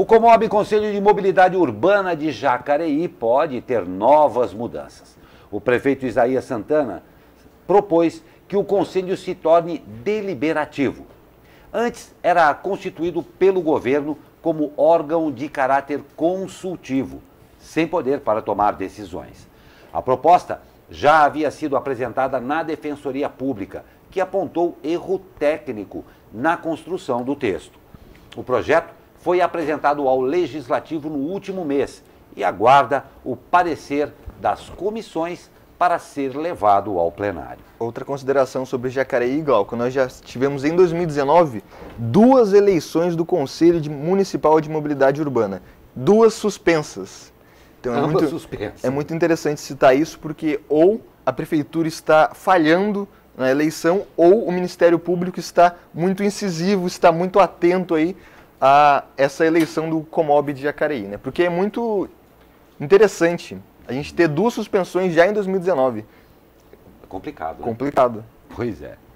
O Comob, Conselho de Mobilidade Urbana de Jacareí, pode ter novas mudanças. O prefeito Isaías Santana propôs que o conselho se torne deliberativo. Antes era constituído pelo governo como órgão de caráter consultivo, sem poder para tomar decisões. A proposta já havia sido apresentada na Defensoria Pública, que apontou erro técnico na construção do texto. O projeto foi apresentado ao Legislativo no último mês e aguarda o parecer das comissões para ser levado ao plenário. Outra consideração sobre Jacareí, Glauco, nós já tivemos em 2019 duas eleições do Conselho Municipal de Mobilidade Urbana, duas suspensas. Então é muito, suspensas. é muito interessante citar isso porque ou a prefeitura está falhando na eleição ou o Ministério Público está muito incisivo, está muito atento aí a essa eleição do Comob de Jacareí, né? Porque é muito interessante a gente ter duas suspensões já em 2019. É complicado. Né? Complicado. Pois é.